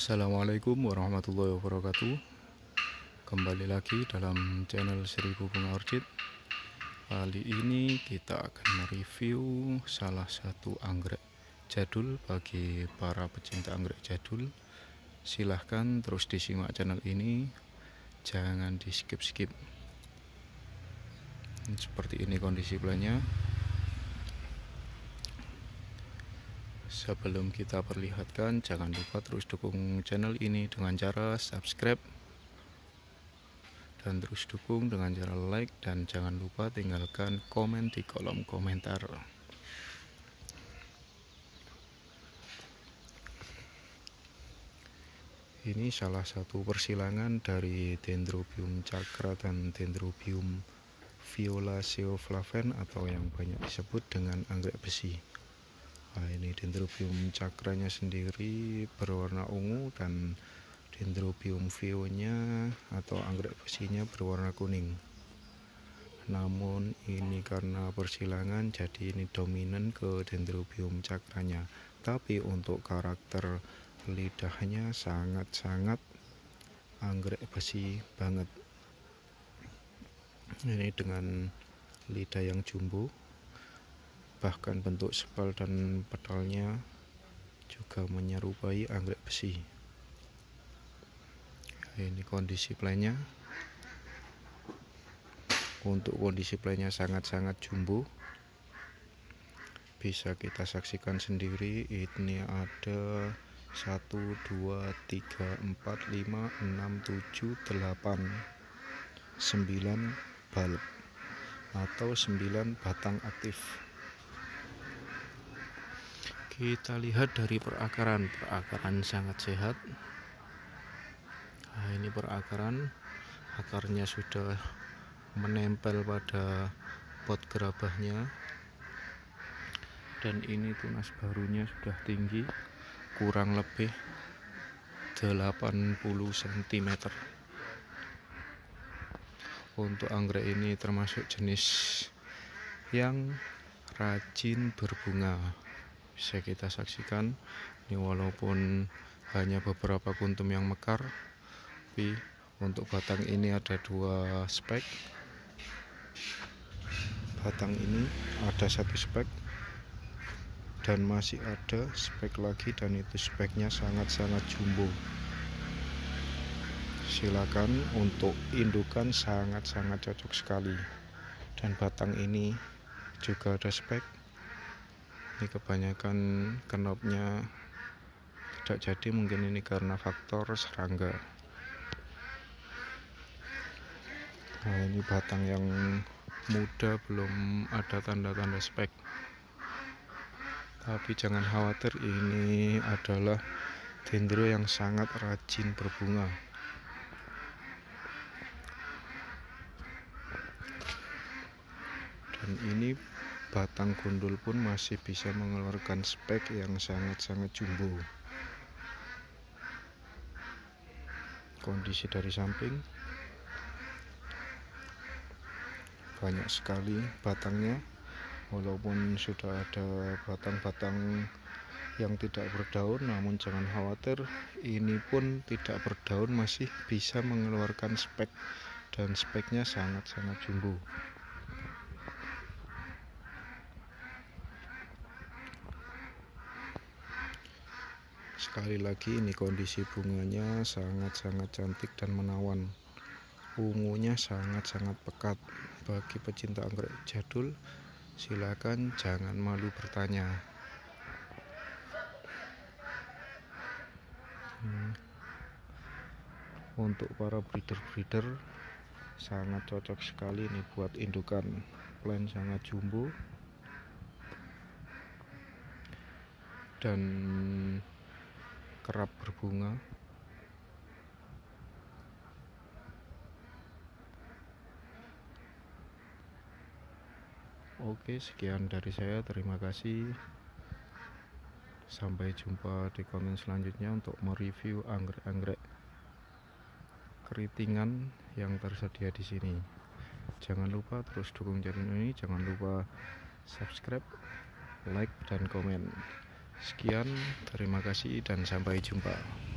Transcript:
Assalamualaikum warahmatullahi wabarakatuh Kembali lagi dalam channel Seribu Bunga Orchid Kali ini kita akan mereview salah satu anggrek jadul bagi para pecinta anggrek jadul Silahkan terus disimak channel ini Jangan di skip-skip Seperti ini kondisi belanya Sebelum kita perlihatkan, jangan lupa terus dukung channel ini dengan cara subscribe dan terus dukung dengan cara like dan jangan lupa tinggalkan komen di kolom komentar. Ini salah satu persilangan dari Dendrobium cakra dan Dendrobium viola atau yang banyak disebut dengan anggrek besi nah, ini dendrobium cakranya sendiri berwarna ungu dan dendrobium vionya atau anggrek besinya berwarna kuning namun ini karena persilangan jadi ini dominan ke dendrobium cakranya tapi untuk karakter lidahnya sangat-sangat anggrek besi banget ini dengan lidah yang jumbo bahkan bentuk sepal dan petalnya juga menyerupai anggrek besi ini kondisi plannya untuk kondisi plannya sangat-sangat jumbo bisa kita saksikan sendiri ini ada 1 2 3 4 5 6 7 8 9 balap atau 9 batang aktif kita lihat dari perakaran perakaran sangat sehat nah ini perakaran akarnya sudah menempel pada pot gerabahnya dan ini tunas barunya sudah tinggi kurang lebih 80 cm untuk anggrek ini termasuk jenis yang rajin berbunga bisa kita saksikan ini walaupun hanya beberapa kuntum yang mekar tapi untuk batang ini ada dua spek batang ini ada satu spek dan masih ada spek lagi dan itu speknya sangat-sangat jumbo silakan untuk indukan sangat-sangat cocok sekali dan batang ini juga ada spek ini kebanyakan kenopnya tidak jadi mungkin ini karena faktor serangga nah ini batang yang muda belum ada tanda-tanda spek tapi jangan khawatir ini adalah dendro yang sangat rajin berbunga dan ini batang gundul pun masih bisa mengeluarkan spek yang sangat-sangat jumbo kondisi dari samping banyak sekali batangnya walaupun sudah ada batang-batang yang tidak berdaun namun jangan khawatir ini pun tidak berdaun masih bisa mengeluarkan spek dan speknya sangat-sangat jumbo sekali lagi ini kondisi bunganya sangat-sangat cantik dan menawan ungunya sangat-sangat pekat bagi pecinta anggrek jadul silakan jangan malu bertanya hmm. untuk para breeder-breeder sangat cocok sekali ini buat indukan plan sangat jumbo dan kerap berbunga Oke, sekian dari saya. Terima kasih. Sampai jumpa di komen selanjutnya untuk mereview anggrek-anggrek keritingan yang tersedia di sini. Jangan lupa terus dukung channel ini, jangan lupa subscribe, like dan komen. Sekian, terima kasih dan sampai jumpa.